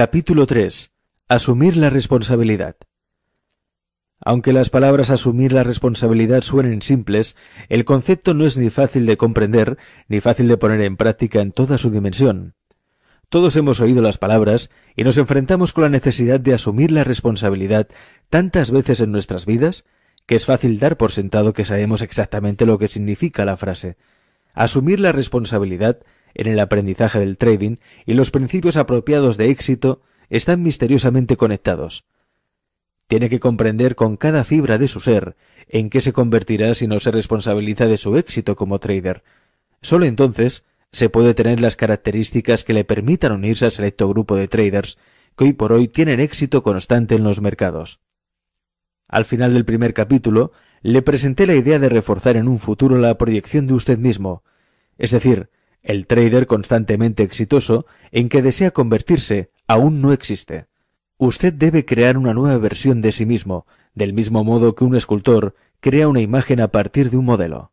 Capítulo 3. Asumir la responsabilidad. Aunque las palabras asumir la responsabilidad suenen simples, el concepto no es ni fácil de comprender, ni fácil de poner en práctica en toda su dimensión. Todos hemos oído las palabras y nos enfrentamos con la necesidad de asumir la responsabilidad tantas veces en nuestras vidas que es fácil dar por sentado que sabemos exactamente lo que significa la frase. Asumir la responsabilidad en el aprendizaje del trading y los principios apropiados de éxito están misteriosamente conectados. Tiene que comprender con cada fibra de su ser en qué se convertirá si no se responsabiliza de su éxito como trader. Solo entonces se puede tener las características que le permitan unirse al selecto grupo de traders que hoy por hoy tienen éxito constante en los mercados. Al final del primer capítulo, le presenté la idea de reforzar en un futuro la proyección de usted mismo, es decir, el trader constantemente exitoso en que desea convertirse aún no existe. Usted debe crear una nueva versión de sí mismo, del mismo modo que un escultor crea una imagen a partir de un modelo.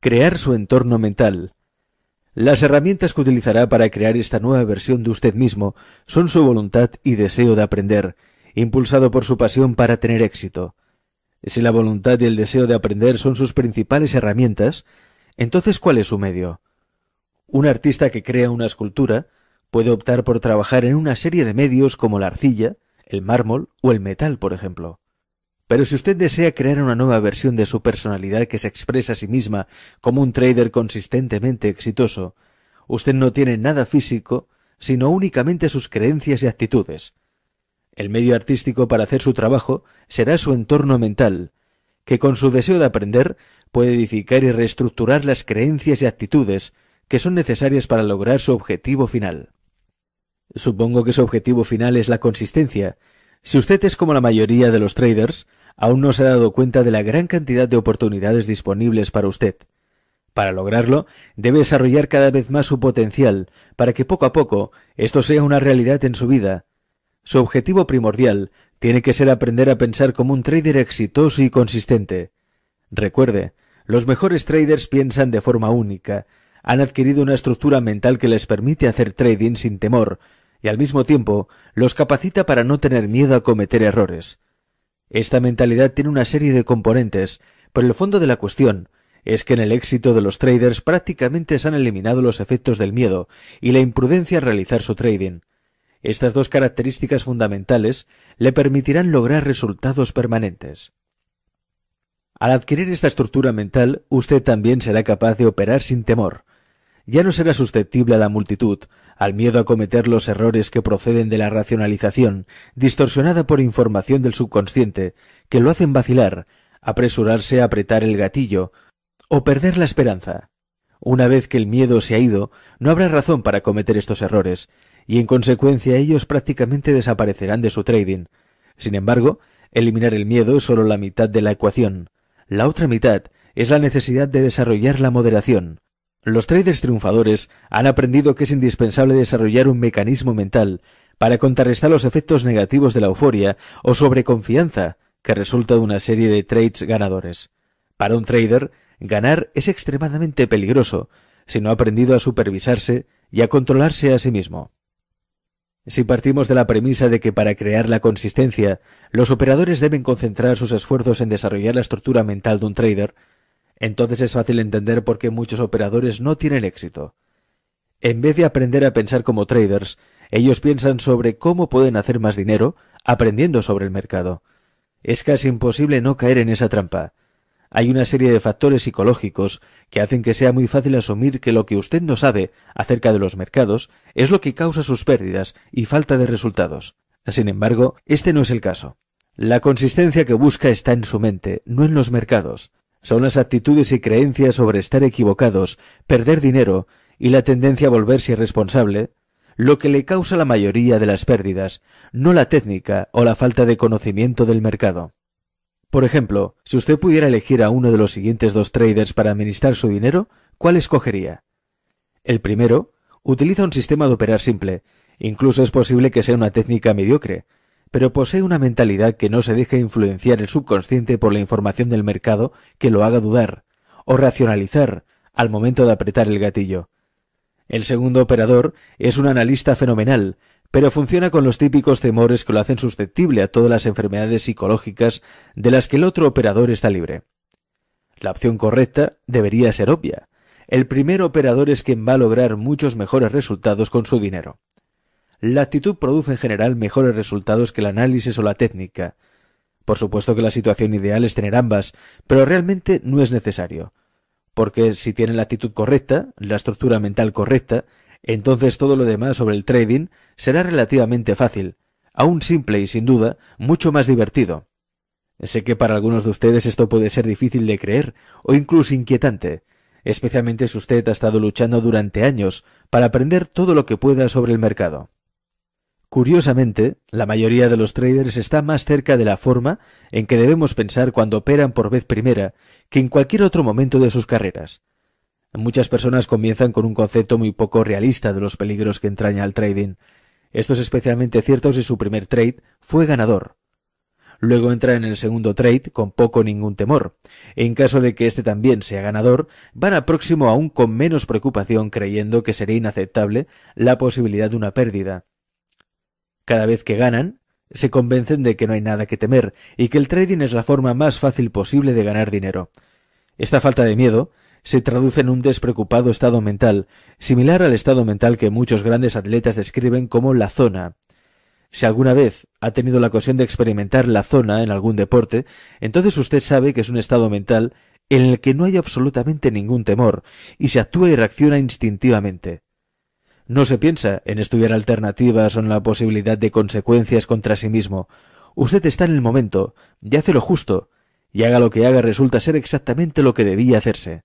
Crear su entorno mental. Las herramientas que utilizará para crear esta nueva versión de usted mismo son su voluntad y deseo de aprender, impulsado por su pasión para tener éxito, si la voluntad y el deseo de aprender son sus principales herramientas, entonces ¿cuál es su medio? Un artista que crea una escultura puede optar por trabajar en una serie de medios como la arcilla, el mármol o el metal, por ejemplo. Pero si usted desea crear una nueva versión de su personalidad que se expresa a sí misma como un trader consistentemente exitoso, usted no tiene nada físico, sino únicamente sus creencias y actitudes, el medio artístico para hacer su trabajo será su entorno mental, que con su deseo de aprender puede edificar y reestructurar las creencias y actitudes que son necesarias para lograr su objetivo final. Supongo que su objetivo final es la consistencia. Si usted es como la mayoría de los traders, aún no se ha dado cuenta de la gran cantidad de oportunidades disponibles para usted. Para lograrlo, debe desarrollar cada vez más su potencial, para que poco a poco esto sea una realidad en su vida, su objetivo primordial tiene que ser aprender a pensar como un trader exitoso y consistente. Recuerde, los mejores traders piensan de forma única, han adquirido una estructura mental que les permite hacer trading sin temor, y al mismo tiempo los capacita para no tener miedo a cometer errores. Esta mentalidad tiene una serie de componentes, pero el fondo de la cuestión es que en el éxito de los traders prácticamente se han eliminado los efectos del miedo y la imprudencia al realizar su trading. Estas dos características fundamentales le permitirán lograr resultados permanentes. Al adquirir esta estructura mental, usted también será capaz de operar sin temor. Ya no será susceptible a la multitud, al miedo a cometer los errores que proceden de la racionalización, distorsionada por información del subconsciente, que lo hacen vacilar, apresurarse a apretar el gatillo, o perder la esperanza. Una vez que el miedo se ha ido, no habrá razón para cometer estos errores, y en consecuencia ellos prácticamente desaparecerán de su trading. Sin embargo, eliminar el miedo es solo la mitad de la ecuación. La otra mitad es la necesidad de desarrollar la moderación. Los traders triunfadores han aprendido que es indispensable desarrollar un mecanismo mental para contrarrestar los efectos negativos de la euforia o sobreconfianza que resulta de una serie de trades ganadores. Para un trader, ganar es extremadamente peligroso si no ha aprendido a supervisarse y a controlarse a sí mismo. Si partimos de la premisa de que para crear la consistencia, los operadores deben concentrar sus esfuerzos en desarrollar la estructura mental de un trader, entonces es fácil entender por qué muchos operadores no tienen éxito. En vez de aprender a pensar como traders, ellos piensan sobre cómo pueden hacer más dinero aprendiendo sobre el mercado. Es casi imposible no caer en esa trampa. Hay una serie de factores psicológicos que hacen que sea muy fácil asumir que lo que usted no sabe acerca de los mercados es lo que causa sus pérdidas y falta de resultados. Sin embargo, este no es el caso. La consistencia que busca está en su mente, no en los mercados. Son las actitudes y creencias sobre estar equivocados, perder dinero y la tendencia a volverse irresponsable, lo que le causa la mayoría de las pérdidas, no la técnica o la falta de conocimiento del mercado. Por ejemplo, si usted pudiera elegir a uno de los siguientes dos traders para administrar su dinero, ¿cuál escogería? El primero utiliza un sistema de operar simple, incluso es posible que sea una técnica mediocre, pero posee una mentalidad que no se deje influenciar el subconsciente por la información del mercado que lo haga dudar o racionalizar al momento de apretar el gatillo. El segundo operador es un analista fenomenal, pero funciona con los típicos temores que lo hacen susceptible a todas las enfermedades psicológicas de las que el otro operador está libre. La opción correcta debería ser obvia. El primer operador es quien va a lograr muchos mejores resultados con su dinero. La actitud produce en general mejores resultados que el análisis o la técnica. Por supuesto que la situación ideal es tener ambas, pero realmente no es necesario porque si tiene la actitud correcta, la estructura mental correcta, entonces todo lo demás sobre el trading será relativamente fácil, aún simple y sin duda mucho más divertido. Sé que para algunos de ustedes esto puede ser difícil de creer o incluso inquietante, especialmente si usted ha estado luchando durante años para aprender todo lo que pueda sobre el mercado. Curiosamente, la mayoría de los traders está más cerca de la forma en que debemos pensar cuando operan por vez primera que en cualquier otro momento de sus carreras. Muchas personas comienzan con un concepto muy poco realista de los peligros que entraña el trading. Esto es especialmente cierto si su primer trade fue ganador. Luego entra en el segundo trade con poco o ningún temor. En caso de que éste también sea ganador, van a próximo aún con menos preocupación creyendo que sería inaceptable la posibilidad de una pérdida cada vez que ganan, se convencen de que no hay nada que temer y que el trading es la forma más fácil posible de ganar dinero. Esta falta de miedo se traduce en un despreocupado estado mental, similar al estado mental que muchos grandes atletas describen como la zona. Si alguna vez ha tenido la ocasión de experimentar la zona en algún deporte, entonces usted sabe que es un estado mental en el que no hay absolutamente ningún temor, y se actúa y reacciona instintivamente. No se piensa en estudiar alternativas o en la posibilidad de consecuencias contra sí mismo. Usted está en el momento, y hace lo justo, y haga lo que haga resulta ser exactamente lo que debía hacerse.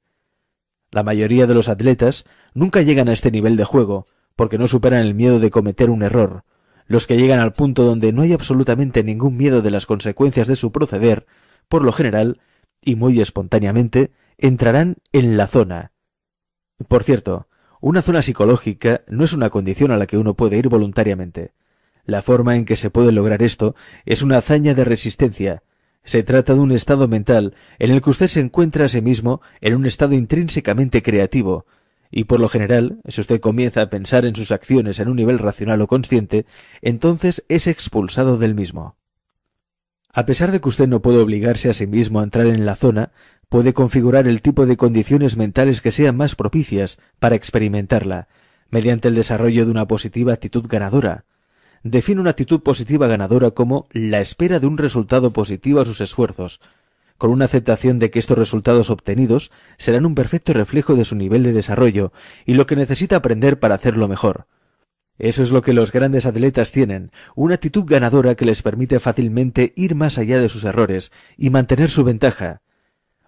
La mayoría de los atletas nunca llegan a este nivel de juego, porque no superan el miedo de cometer un error. Los que llegan al punto donde no hay absolutamente ningún miedo de las consecuencias de su proceder, por lo general, y muy espontáneamente, entrarán en la zona. Por cierto, una zona psicológica no es una condición a la que uno puede ir voluntariamente. La forma en que se puede lograr esto es una hazaña de resistencia. Se trata de un estado mental en el que usted se encuentra a sí mismo en un estado intrínsecamente creativo, y por lo general, si usted comienza a pensar en sus acciones en un nivel racional o consciente, entonces es expulsado del mismo. A pesar de que usted no puede obligarse a sí mismo a entrar en la zona, puede configurar el tipo de condiciones mentales que sean más propicias para experimentarla, mediante el desarrollo de una positiva actitud ganadora. Define una actitud positiva ganadora como la espera de un resultado positivo a sus esfuerzos, con una aceptación de que estos resultados obtenidos serán un perfecto reflejo de su nivel de desarrollo y lo que necesita aprender para hacerlo mejor. Eso es lo que los grandes atletas tienen, una actitud ganadora que les permite fácilmente ir más allá de sus errores y mantener su ventaja,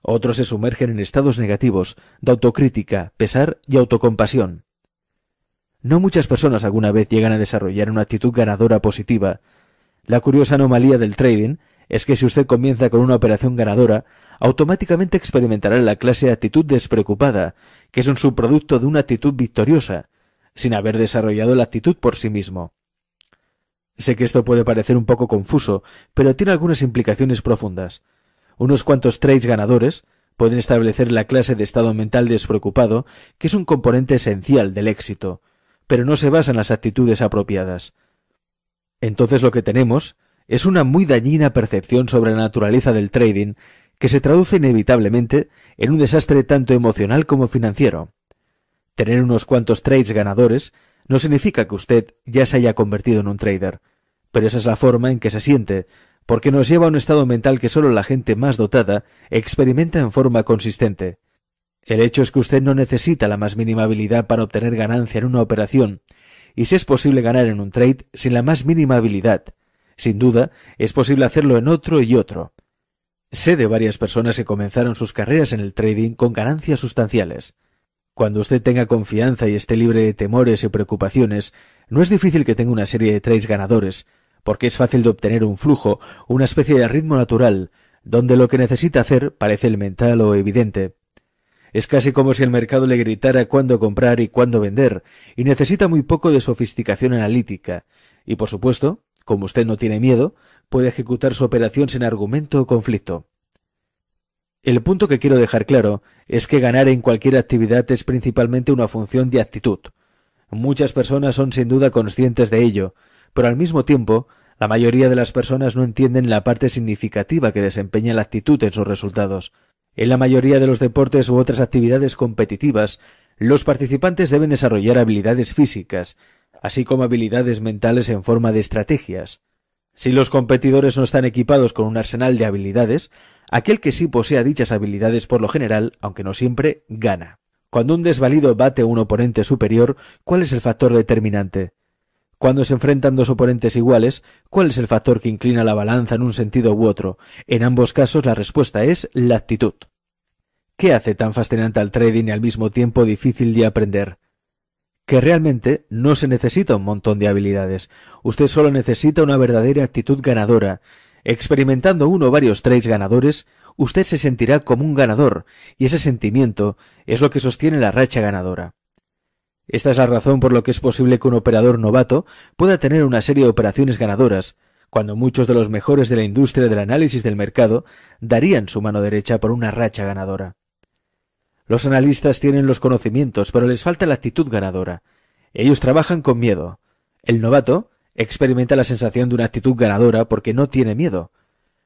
otros se sumergen en estados negativos, de autocrítica, pesar y autocompasión. No muchas personas alguna vez llegan a desarrollar una actitud ganadora positiva. La curiosa anomalía del trading es que si usted comienza con una operación ganadora, automáticamente experimentará la clase de actitud despreocupada, que es un subproducto de una actitud victoriosa, sin haber desarrollado la actitud por sí mismo. Sé que esto puede parecer un poco confuso, pero tiene algunas implicaciones profundas. Unos cuantos trades ganadores pueden establecer la clase de estado mental despreocupado, que es un componente esencial del éxito, pero no se basa en las actitudes apropiadas. Entonces lo que tenemos es una muy dañina percepción sobre la naturaleza del trading que se traduce inevitablemente en un desastre tanto emocional como financiero. Tener unos cuantos trades ganadores no significa que usted ya se haya convertido en un trader, pero esa es la forma en que se siente porque nos lleva a un estado mental que solo la gente más dotada experimenta en forma consistente. El hecho es que usted no necesita la más mínima habilidad para obtener ganancia en una operación, y si es posible ganar en un trade sin la más mínima habilidad, sin duda es posible hacerlo en otro y otro. Sé de varias personas que comenzaron sus carreras en el trading con ganancias sustanciales. Cuando usted tenga confianza y esté libre de temores y preocupaciones, no es difícil que tenga una serie de trades ganadores, porque es fácil de obtener un flujo, una especie de ritmo natural, donde lo que necesita hacer parece elemental o evidente. Es casi como si el mercado le gritara cuándo comprar y cuándo vender, y necesita muy poco de sofisticación analítica. Y por supuesto, como usted no tiene miedo, puede ejecutar su operación sin argumento o conflicto. El punto que quiero dejar claro es que ganar en cualquier actividad es principalmente una función de actitud. Muchas personas son sin duda conscientes de ello, pero al mismo tiempo la mayoría de las personas no entienden la parte significativa que desempeña la actitud en sus resultados. En la mayoría de los deportes u otras actividades competitivas, los participantes deben desarrollar habilidades físicas, así como habilidades mentales en forma de estrategias. Si los competidores no están equipados con un arsenal de habilidades, aquel que sí posea dichas habilidades por lo general, aunque no siempre, gana. Cuando un desvalido bate a un oponente superior, ¿cuál es el factor determinante? Cuando se enfrentan dos oponentes iguales, ¿cuál es el factor que inclina la balanza en un sentido u otro? En ambos casos la respuesta es la actitud. ¿Qué hace tan fascinante al trading y al mismo tiempo difícil de aprender? Que realmente no se necesita un montón de habilidades. Usted solo necesita una verdadera actitud ganadora. Experimentando uno o varios trades ganadores, usted se sentirá como un ganador, y ese sentimiento es lo que sostiene la racha ganadora. Esta es la razón por la que es posible que un operador novato pueda tener una serie de operaciones ganadoras, cuando muchos de los mejores de la industria del análisis del mercado darían su mano derecha por una racha ganadora. Los analistas tienen los conocimientos, pero les falta la actitud ganadora. Ellos trabajan con miedo. El novato experimenta la sensación de una actitud ganadora porque no tiene miedo.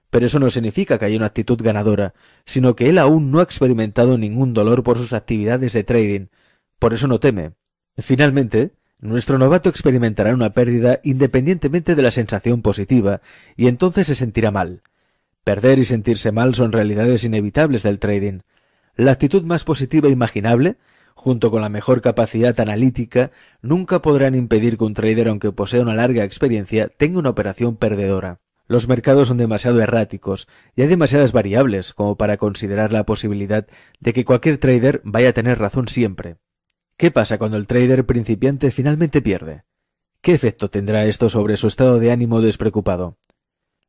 Pero eso no significa que haya una actitud ganadora, sino que él aún no ha experimentado ningún dolor por sus actividades de trading. Por eso no teme. Finalmente, nuestro novato experimentará una pérdida independientemente de la sensación positiva, y entonces se sentirá mal. Perder y sentirse mal son realidades inevitables del trading. La actitud más positiva e imaginable, junto con la mejor capacidad analítica, nunca podrán impedir que un trader, aunque posea una larga experiencia, tenga una operación perdedora. Los mercados son demasiado erráticos y hay demasiadas variables como para considerar la posibilidad de que cualquier trader vaya a tener razón siempre. ¿Qué pasa cuando el trader principiante finalmente pierde? ¿Qué efecto tendrá esto sobre su estado de ánimo despreocupado?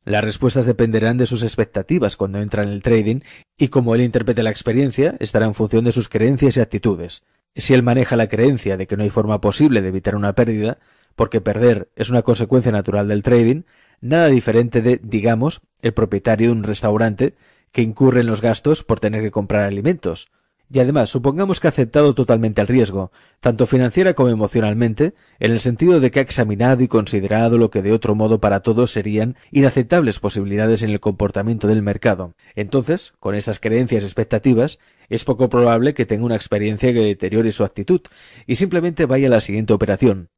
Las respuestas dependerán de sus expectativas cuando entra en el trading y como él interprete la experiencia estará en función de sus creencias y actitudes. Si él maneja la creencia de que no hay forma posible de evitar una pérdida, porque perder es una consecuencia natural del trading, nada diferente de, digamos, el propietario de un restaurante que incurre en los gastos por tener que comprar alimentos. Y además, supongamos que ha aceptado totalmente el riesgo, tanto financiera como emocionalmente, en el sentido de que ha examinado y considerado lo que de otro modo para todos serían inaceptables posibilidades en el comportamiento del mercado. Entonces, con estas creencias y expectativas, es poco probable que tenga una experiencia que deteriore su actitud y simplemente vaya a la siguiente operación.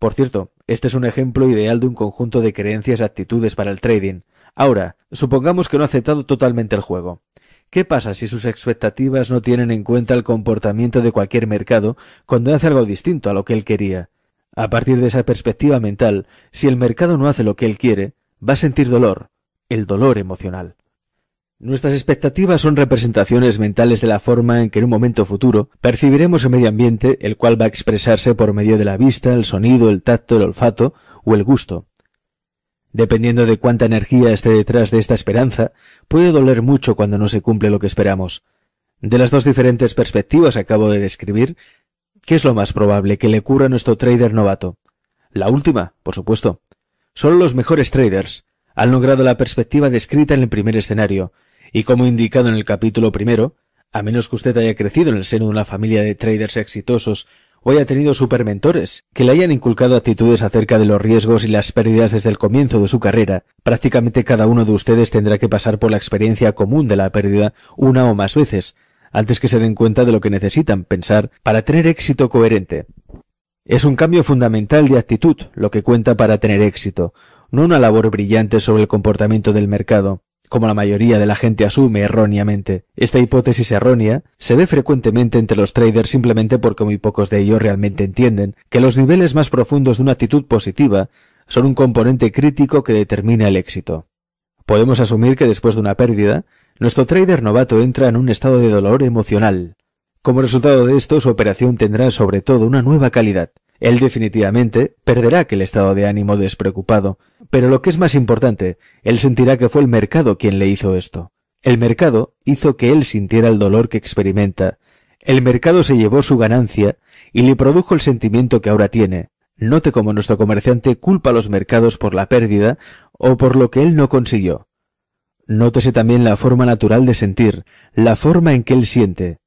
Por cierto, este es un ejemplo ideal de un conjunto de creencias y actitudes para el trading. Ahora, supongamos que no ha aceptado totalmente el juego. ¿Qué pasa si sus expectativas no tienen en cuenta el comportamiento de cualquier mercado cuando hace algo distinto a lo que él quería? A partir de esa perspectiva mental, si el mercado no hace lo que él quiere, va a sentir dolor, el dolor emocional. Nuestras expectativas son representaciones mentales de la forma en que en un momento futuro percibiremos el medio ambiente, el cual va a expresarse por medio de la vista, el sonido, el tacto, el olfato o el gusto. Dependiendo de cuánta energía esté detrás de esta esperanza, puede doler mucho cuando no se cumple lo que esperamos. De las dos diferentes perspectivas acabo de describir, ¿qué es lo más probable que le ocurra a nuestro trader novato? La última, por supuesto. Solo los mejores traders han logrado la perspectiva descrita en el primer escenario, y como indicado en el capítulo primero, a menos que usted haya crecido en el seno de una familia de traders exitosos Hoy ha tenido supermentores que le hayan inculcado actitudes acerca de los riesgos y las pérdidas desde el comienzo de su carrera, prácticamente cada uno de ustedes tendrá que pasar por la experiencia común de la pérdida una o más veces, antes que se den cuenta de lo que necesitan pensar para tener éxito coherente. Es un cambio fundamental de actitud lo que cuenta para tener éxito, no una labor brillante sobre el comportamiento del mercado como la mayoría de la gente asume erróneamente. Esta hipótesis errónea se ve frecuentemente entre los traders simplemente porque muy pocos de ellos realmente entienden que los niveles más profundos de una actitud positiva son un componente crítico que determina el éxito. Podemos asumir que después de una pérdida, nuestro trader novato entra en un estado de dolor emocional. Como resultado de esto, su operación tendrá sobre todo una nueva calidad, él definitivamente perderá aquel estado de ánimo despreocupado, pero lo que es más importante, él sentirá que fue el mercado quien le hizo esto. El mercado hizo que él sintiera el dolor que experimenta. El mercado se llevó su ganancia y le produjo el sentimiento que ahora tiene. Note como nuestro comerciante culpa a los mercados por la pérdida o por lo que él no consiguió. Nótese también la forma natural de sentir, la forma en que él siente.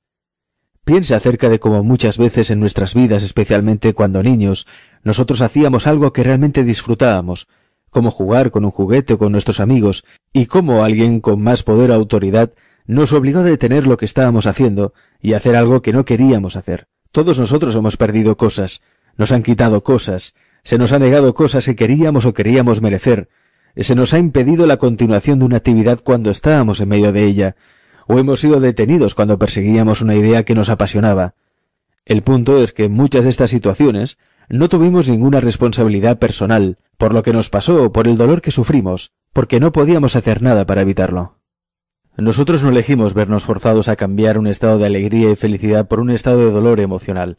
Piensa acerca de cómo muchas veces en nuestras vidas, especialmente cuando niños, nosotros hacíamos algo que realmente disfrutábamos, como jugar con un juguete o con nuestros amigos, y cómo alguien con más poder o autoridad nos obligó a detener lo que estábamos haciendo y hacer algo que no queríamos hacer. Todos nosotros hemos perdido cosas, nos han quitado cosas, se nos ha negado cosas que queríamos o queríamos merecer, se nos ha impedido la continuación de una actividad cuando estábamos en medio de ella, o hemos sido detenidos cuando perseguíamos una idea que nos apasionaba. El punto es que en muchas de estas situaciones no tuvimos ninguna responsabilidad personal por lo que nos pasó o por el dolor que sufrimos, porque no podíamos hacer nada para evitarlo. Nosotros no elegimos vernos forzados a cambiar un estado de alegría y felicidad por un estado de dolor emocional.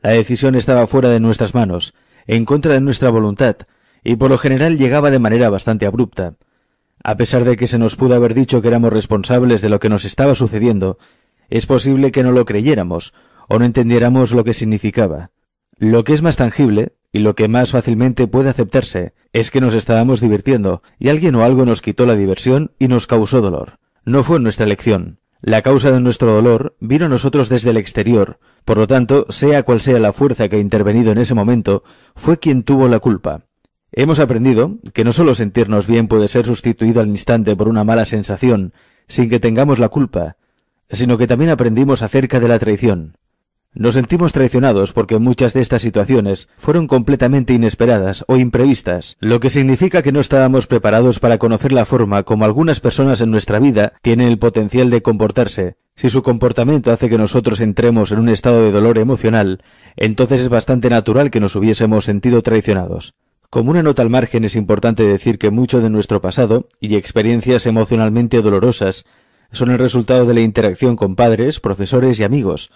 La decisión estaba fuera de nuestras manos, en contra de nuestra voluntad, y por lo general llegaba de manera bastante abrupta, a pesar de que se nos pudo haber dicho que éramos responsables de lo que nos estaba sucediendo, es posible que no lo creyéramos o no entendiéramos lo que significaba. Lo que es más tangible, y lo que más fácilmente puede aceptarse, es que nos estábamos divirtiendo, y alguien o algo nos quitó la diversión y nos causó dolor. No fue nuestra elección. La causa de nuestro dolor vino a nosotros desde el exterior, por lo tanto, sea cual sea la fuerza que ha intervenido en ese momento, fue quien tuvo la culpa. Hemos aprendido que no solo sentirnos bien puede ser sustituido al instante por una mala sensación, sin que tengamos la culpa, sino que también aprendimos acerca de la traición. Nos sentimos traicionados porque muchas de estas situaciones fueron completamente inesperadas o imprevistas, lo que significa que no estábamos preparados para conocer la forma como algunas personas en nuestra vida tienen el potencial de comportarse. Si su comportamiento hace que nosotros entremos en un estado de dolor emocional, entonces es bastante natural que nos hubiésemos sentido traicionados. Como una nota al margen es importante decir que mucho de nuestro pasado y experiencias emocionalmente dolorosas son el resultado de la interacción con padres, profesores y amigos.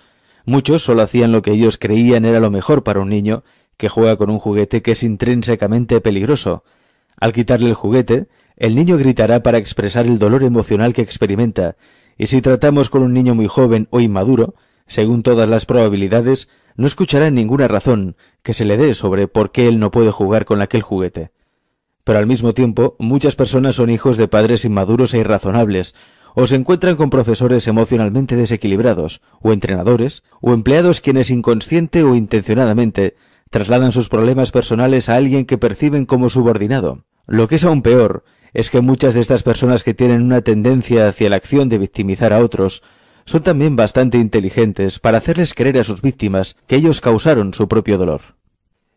Muchos solo hacían lo que ellos creían era lo mejor para un niño que juega con un juguete que es intrínsecamente peligroso. Al quitarle el juguete, el niño gritará para expresar el dolor emocional que experimenta, y si tratamos con un niño muy joven o inmaduro, según todas las probabilidades, no escuchará ninguna razón, que se le dé sobre por qué él no puede jugar con aquel juguete. Pero al mismo tiempo, muchas personas son hijos de padres inmaduros e irrazonables, o se encuentran con profesores emocionalmente desequilibrados, o entrenadores, o empleados quienes inconsciente o intencionadamente trasladan sus problemas personales a alguien que perciben como subordinado. Lo que es aún peor es que muchas de estas personas que tienen una tendencia hacia la acción de victimizar a otros son también bastante inteligentes para hacerles creer a sus víctimas que ellos causaron su propio dolor.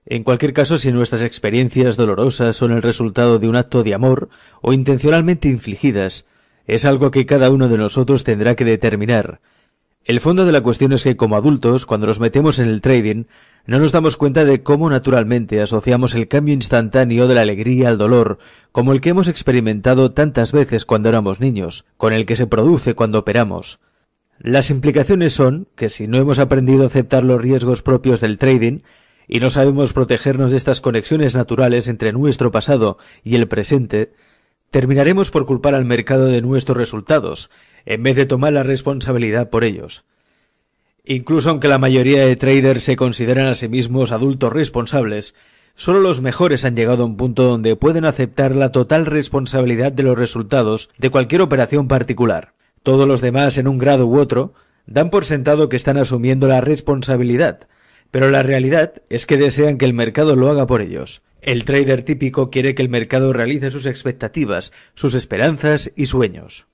En cualquier caso, si nuestras experiencias dolorosas son el resultado de un acto de amor o intencionalmente infligidas, es algo que cada uno de nosotros tendrá que determinar. El fondo de la cuestión es que como adultos, cuando nos metemos en el trading, no nos damos cuenta de cómo naturalmente asociamos el cambio instantáneo de la alegría al dolor, como el que hemos experimentado tantas veces cuando éramos niños, con el que se produce cuando operamos. Las implicaciones son que si no hemos aprendido a aceptar los riesgos propios del trading y no sabemos protegernos de estas conexiones naturales entre nuestro pasado y el presente, terminaremos por culpar al mercado de nuestros resultados, en vez de tomar la responsabilidad por ellos. Incluso aunque la mayoría de traders se consideran a sí mismos adultos responsables, solo los mejores han llegado a un punto donde pueden aceptar la total responsabilidad de los resultados de cualquier operación particular. Todos los demás, en un grado u otro, dan por sentado que están asumiendo la responsabilidad, pero la realidad es que desean que el mercado lo haga por ellos. El trader típico quiere que el mercado realice sus expectativas, sus esperanzas y sueños.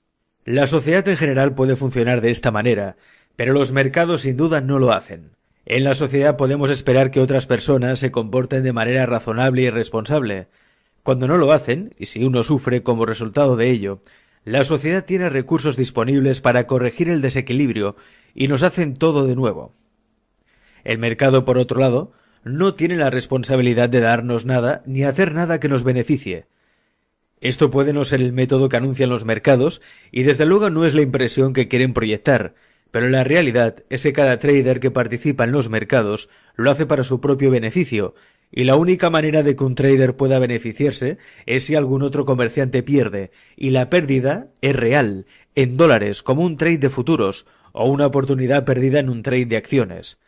La sociedad en general puede funcionar de esta manera, pero los mercados sin duda no lo hacen. En la sociedad podemos esperar que otras personas se comporten de manera razonable y responsable. Cuando no lo hacen, y si uno sufre como resultado de ello, la sociedad tiene recursos disponibles para corregir el desequilibrio y nos hacen todo de nuevo. El mercado, por otro lado, no tiene la responsabilidad de darnos nada ni hacer nada que nos beneficie. Esto puede no ser el método que anuncian los mercados y desde luego no es la impresión que quieren proyectar, pero la realidad es que cada trader que participa en los mercados lo hace para su propio beneficio y la única manera de que un trader pueda beneficiarse es si algún otro comerciante pierde, y la pérdida es real, en dólares, como un trade de futuros, o una oportunidad perdida en un trade de acciones.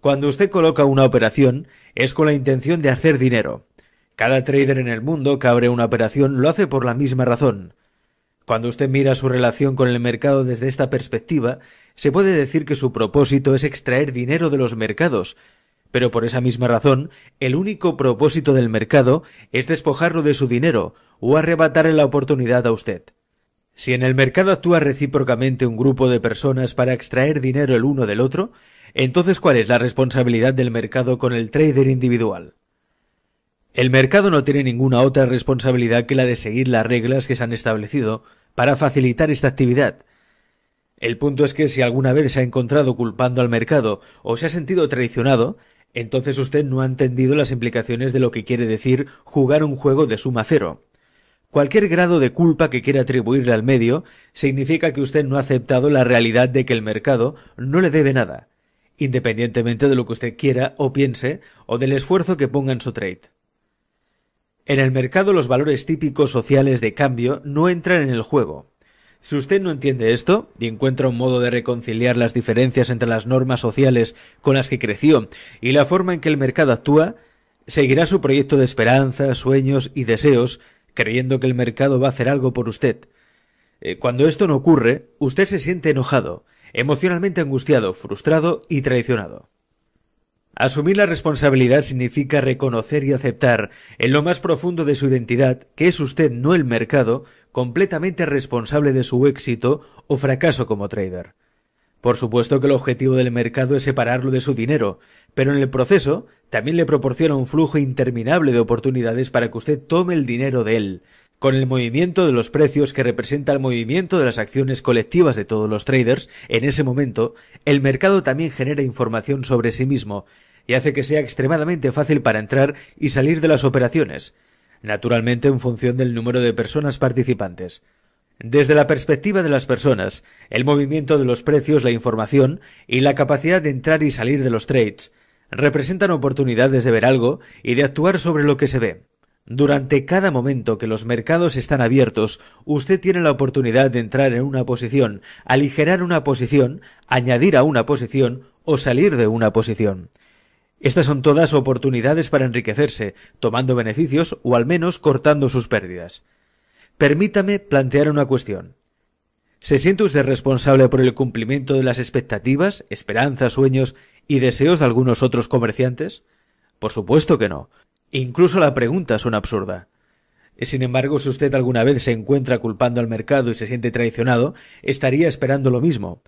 Cuando usted coloca una operación, es con la intención de hacer dinero. Cada trader en el mundo que abre una operación lo hace por la misma razón. Cuando usted mira su relación con el mercado desde esta perspectiva, se puede decir que su propósito es extraer dinero de los mercados, pero por esa misma razón, el único propósito del mercado es despojarlo de su dinero o arrebatarle la oportunidad a usted. Si en el mercado actúa recíprocamente un grupo de personas para extraer dinero el uno del otro, entonces ¿cuál es la responsabilidad del mercado con el trader individual? El mercado no tiene ninguna otra responsabilidad que la de seguir las reglas que se han establecido para facilitar esta actividad. El punto es que si alguna vez se ha encontrado culpando al mercado o se ha sentido traicionado, entonces usted no ha entendido las implicaciones de lo que quiere decir jugar un juego de suma cero. Cualquier grado de culpa que quiera atribuirle al medio significa que usted no ha aceptado la realidad de que el mercado no le debe nada, independientemente de lo que usted quiera o piense o del esfuerzo que ponga en su trade. En el mercado los valores típicos sociales de cambio no entran en el juego. Si usted no entiende esto y encuentra un modo de reconciliar las diferencias entre las normas sociales con las que creció y la forma en que el mercado actúa, seguirá su proyecto de esperanza, sueños y deseos, creyendo que el mercado va a hacer algo por usted. Eh, cuando esto no ocurre, usted se siente enojado, emocionalmente angustiado, frustrado y traicionado. Asumir la responsabilidad significa reconocer y aceptar en lo más profundo de su identidad que es usted, no el mercado, completamente responsable de su éxito o fracaso como trader. Por supuesto que el objetivo del mercado es separarlo de su dinero, pero en el proceso también le proporciona un flujo interminable de oportunidades para que usted tome el dinero de él, con el movimiento de los precios que representa el movimiento de las acciones colectivas de todos los traders, en ese momento, el mercado también genera información sobre sí mismo y hace que sea extremadamente fácil para entrar y salir de las operaciones, naturalmente en función del número de personas participantes. Desde la perspectiva de las personas, el movimiento de los precios, la información y la capacidad de entrar y salir de los trades representan oportunidades de ver algo y de actuar sobre lo que se ve. Durante cada momento que los mercados están abiertos, usted tiene la oportunidad de entrar en una posición, aligerar una posición, añadir a una posición o salir de una posición. Estas son todas oportunidades para enriquecerse, tomando beneficios o al menos cortando sus pérdidas. Permítame plantear una cuestión. ¿Se siente usted responsable por el cumplimiento de las expectativas, esperanzas, sueños y deseos de algunos otros comerciantes? Por supuesto que no. Incluso la pregunta es una absurda. Sin embargo, si usted alguna vez se encuentra culpando al mercado y se siente traicionado, estaría esperando lo mismo.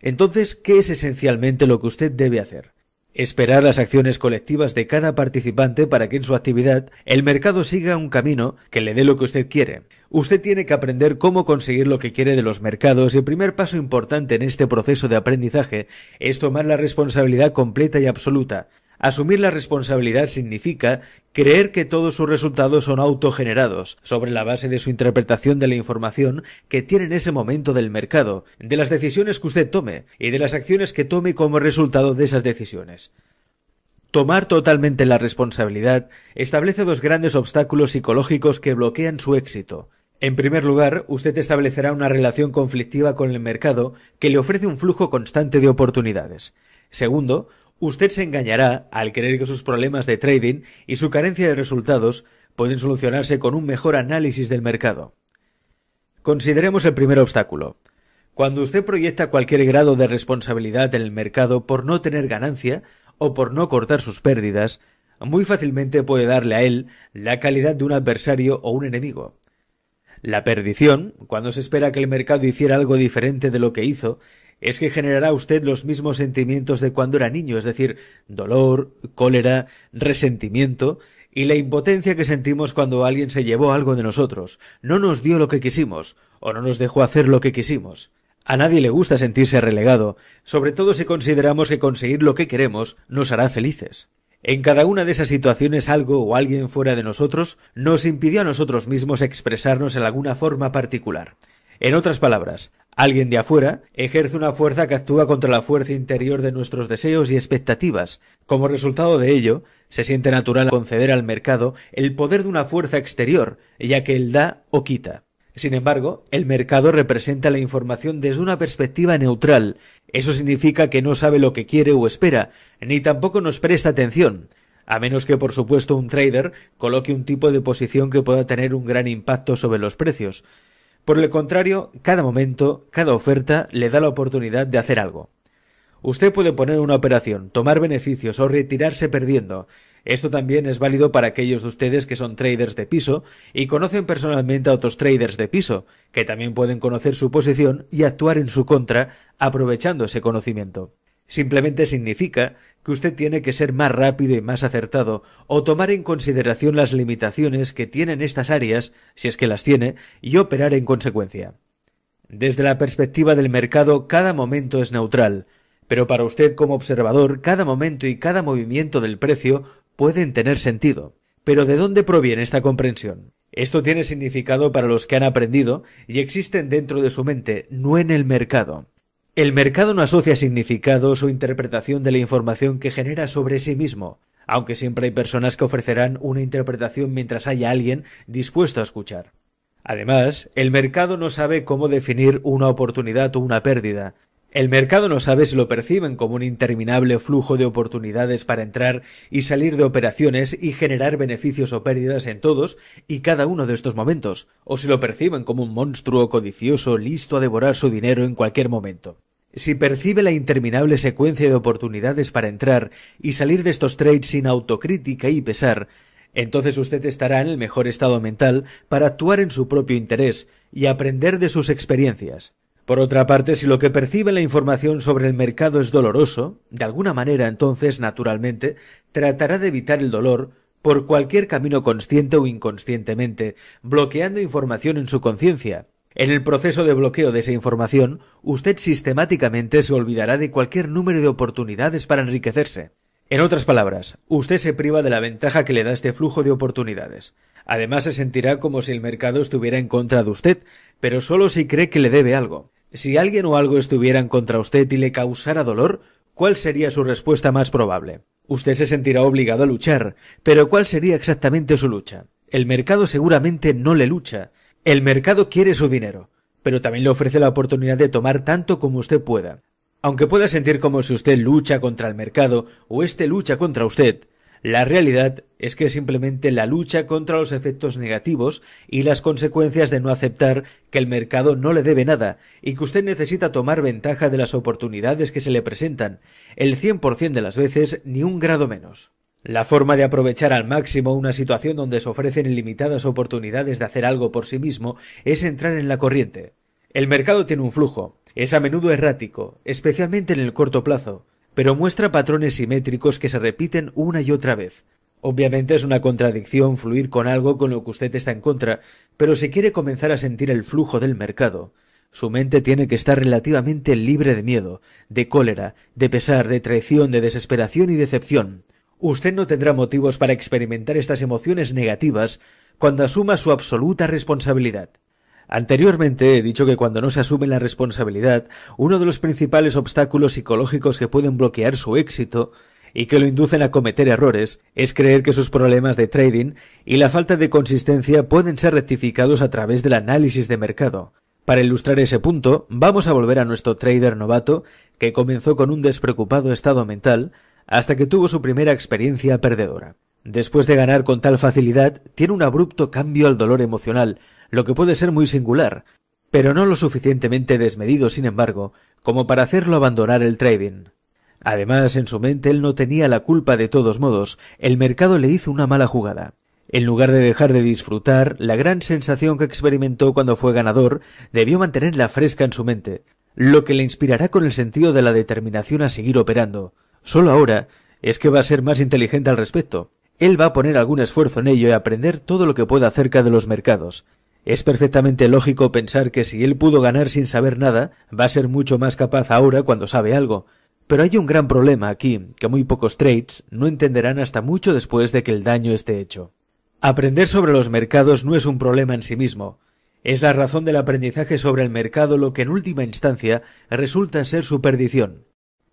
Entonces, ¿qué es esencialmente lo que usted debe hacer? Esperar las acciones colectivas de cada participante para que en su actividad el mercado siga un camino que le dé lo que usted quiere. Usted tiene que aprender cómo conseguir lo que quiere de los mercados y el primer paso importante en este proceso de aprendizaje es tomar la responsabilidad completa y absoluta. Asumir la responsabilidad significa creer que todos sus resultados son autogenerados, sobre la base de su interpretación de la información que tiene en ese momento del mercado, de las decisiones que usted tome y de las acciones que tome como resultado de esas decisiones. Tomar totalmente la responsabilidad establece dos grandes obstáculos psicológicos que bloquean su éxito. En primer lugar, usted establecerá una relación conflictiva con el mercado que le ofrece un flujo constante de oportunidades. Segundo, Usted se engañará al creer que sus problemas de trading y su carencia de resultados pueden solucionarse con un mejor análisis del mercado. Consideremos el primer obstáculo. Cuando usted proyecta cualquier grado de responsabilidad en el mercado por no tener ganancia o por no cortar sus pérdidas, muy fácilmente puede darle a él la calidad de un adversario o un enemigo. La perdición, cuando se espera que el mercado hiciera algo diferente de lo que hizo, es que generará usted los mismos sentimientos de cuando era niño, es decir, dolor, cólera, resentimiento y la impotencia que sentimos cuando alguien se llevó algo de nosotros, no nos dio lo que quisimos o no nos dejó hacer lo que quisimos. A nadie le gusta sentirse relegado, sobre todo si consideramos que conseguir lo que queremos nos hará felices. En cada una de esas situaciones algo o alguien fuera de nosotros nos impidió a nosotros mismos expresarnos en alguna forma particular. En otras palabras, alguien de afuera ejerce una fuerza que actúa contra la fuerza interior de nuestros deseos y expectativas. Como resultado de ello, se siente natural conceder al mercado el poder de una fuerza exterior, ya que él da o quita. Sin embargo, el mercado representa la información desde una perspectiva neutral. Eso significa que no sabe lo que quiere o espera, ni tampoco nos presta atención, a menos que por supuesto un trader coloque un tipo de posición que pueda tener un gran impacto sobre los precios. Por el contrario, cada momento, cada oferta le da la oportunidad de hacer algo. Usted puede poner una operación, tomar beneficios o retirarse perdiendo. Esto también es válido para aquellos de ustedes que son traders de piso y conocen personalmente a otros traders de piso, que también pueden conocer su posición y actuar en su contra aprovechando ese conocimiento. Simplemente significa que usted tiene que ser más rápido y más acertado o tomar en consideración las limitaciones que tienen estas áreas, si es que las tiene, y operar en consecuencia. Desde la perspectiva del mercado, cada momento es neutral, pero para usted como observador, cada momento y cada movimiento del precio pueden tener sentido. Pero ¿de dónde proviene esta comprensión? Esto tiene significado para los que han aprendido y existen dentro de su mente, no en el mercado. El mercado no asocia significados o interpretación de la información que genera sobre sí mismo, aunque siempre hay personas que ofrecerán una interpretación mientras haya alguien dispuesto a escuchar. Además, el mercado no sabe cómo definir una oportunidad o una pérdida, el mercado no sabe si lo perciben como un interminable flujo de oportunidades para entrar y salir de operaciones y generar beneficios o pérdidas en todos y cada uno de estos momentos, o si lo perciben como un monstruo codicioso listo a devorar su dinero en cualquier momento. Si percibe la interminable secuencia de oportunidades para entrar y salir de estos trades sin autocrítica y pesar, entonces usted estará en el mejor estado mental para actuar en su propio interés y aprender de sus experiencias. Por otra parte, si lo que percibe la información sobre el mercado es doloroso, de alguna manera entonces, naturalmente, tratará de evitar el dolor por cualquier camino consciente o inconscientemente, bloqueando información en su conciencia. En el proceso de bloqueo de esa información, usted sistemáticamente se olvidará de cualquier número de oportunidades para enriquecerse. En otras palabras, usted se priva de la ventaja que le da este flujo de oportunidades. Además, se sentirá como si el mercado estuviera en contra de usted, pero solo si cree que le debe algo. Si alguien o algo estuvieran contra usted y le causara dolor, ¿cuál sería su respuesta más probable? Usted se sentirá obligado a luchar, pero ¿cuál sería exactamente su lucha? El mercado seguramente no le lucha. El mercado quiere su dinero, pero también le ofrece la oportunidad de tomar tanto como usted pueda. Aunque pueda sentir como si usted lucha contra el mercado o éste lucha contra usted, la realidad es que es simplemente la lucha contra los efectos negativos y las consecuencias de no aceptar que el mercado no le debe nada y que usted necesita tomar ventaja de las oportunidades que se le presentan, el 100% de las veces ni un grado menos. La forma de aprovechar al máximo una situación donde se ofrecen ilimitadas oportunidades de hacer algo por sí mismo es entrar en la corriente. El mercado tiene un flujo, es a menudo errático, especialmente en el corto plazo, pero muestra patrones simétricos que se repiten una y otra vez. Obviamente es una contradicción fluir con algo con lo que usted está en contra, pero si quiere comenzar a sentir el flujo del mercado, su mente tiene que estar relativamente libre de miedo, de cólera, de pesar, de traición, de desesperación y decepción. Usted no tendrá motivos para experimentar estas emociones negativas cuando asuma su absoluta responsabilidad. Anteriormente he dicho que cuando no se asume la responsabilidad, uno de los principales obstáculos psicológicos que pueden bloquear su éxito y que lo inducen a cometer errores es creer que sus problemas de trading y la falta de consistencia pueden ser rectificados a través del análisis de mercado. Para ilustrar ese punto, vamos a volver a nuestro trader novato, que comenzó con un despreocupado estado mental, hasta que tuvo su primera experiencia perdedora. Después de ganar con tal facilidad, tiene un abrupto cambio al dolor emocional, lo que puede ser muy singular, pero no lo suficientemente desmedido, sin embargo, como para hacerlo abandonar el trading. Además, en su mente él no tenía la culpa de todos modos, el mercado le hizo una mala jugada. En lugar de dejar de disfrutar, la gran sensación que experimentó cuando fue ganador debió mantenerla fresca en su mente, lo que le inspirará con el sentido de la determinación a seguir operando. Solo ahora es que va a ser más inteligente al respecto. Él va a poner algún esfuerzo en ello y aprender todo lo que pueda acerca de los mercados. Es perfectamente lógico pensar que si él pudo ganar sin saber nada, va a ser mucho más capaz ahora cuando sabe algo. Pero hay un gran problema aquí, que muy pocos trades no entenderán hasta mucho después de que el daño esté hecho. Aprender sobre los mercados no es un problema en sí mismo. Es la razón del aprendizaje sobre el mercado lo que en última instancia resulta ser su perdición.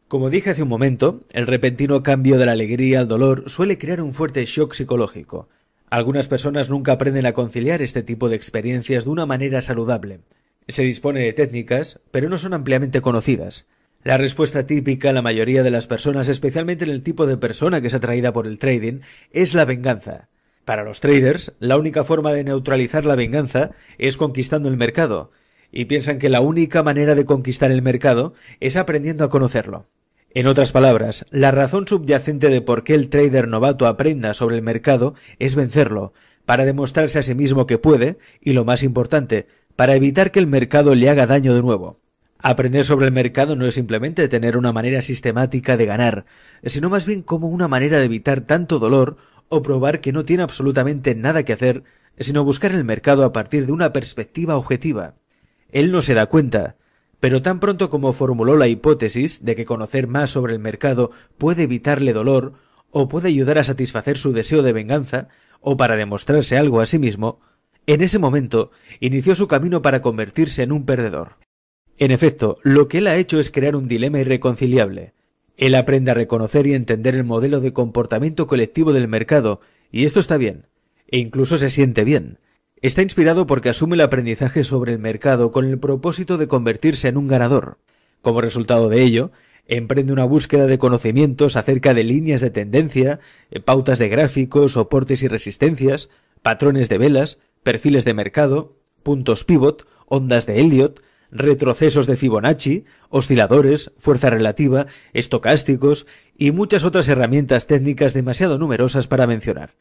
Como dije hace un momento, el repentino cambio de la alegría al dolor suele crear un fuerte shock psicológico. Algunas personas nunca aprenden a conciliar este tipo de experiencias de una manera saludable. Se dispone de técnicas, pero no son ampliamente conocidas. La respuesta típica a la mayoría de las personas, especialmente en el tipo de persona que es atraída por el trading, es la venganza. Para los traders, la única forma de neutralizar la venganza es conquistando el mercado, y piensan que la única manera de conquistar el mercado es aprendiendo a conocerlo. En otras palabras, la razón subyacente de por qué el trader novato aprenda sobre el mercado es vencerlo, para demostrarse a sí mismo que puede, y lo más importante, para evitar que el mercado le haga daño de nuevo. Aprender sobre el mercado no es simplemente tener una manera sistemática de ganar, sino más bien como una manera de evitar tanto dolor o probar que no tiene absolutamente nada que hacer, sino buscar el mercado a partir de una perspectiva objetiva. Él no se da cuenta, pero tan pronto como formuló la hipótesis de que conocer más sobre el mercado puede evitarle dolor, o puede ayudar a satisfacer su deseo de venganza, o para demostrarse algo a sí mismo, en ese momento inició su camino para convertirse en un perdedor. En efecto, lo que él ha hecho es crear un dilema irreconciliable. Él aprende a reconocer y entender el modelo de comportamiento colectivo del mercado, y esto está bien, e incluso se siente bien, Está inspirado porque asume el aprendizaje sobre el mercado con el propósito de convertirse en un ganador. Como resultado de ello, emprende una búsqueda de conocimientos acerca de líneas de tendencia, eh, pautas de gráficos, soportes y resistencias, patrones de velas, perfiles de mercado, puntos pivot, ondas de Elliot, retrocesos de Fibonacci, osciladores, fuerza relativa, estocásticos y muchas otras herramientas técnicas demasiado numerosas para mencionar.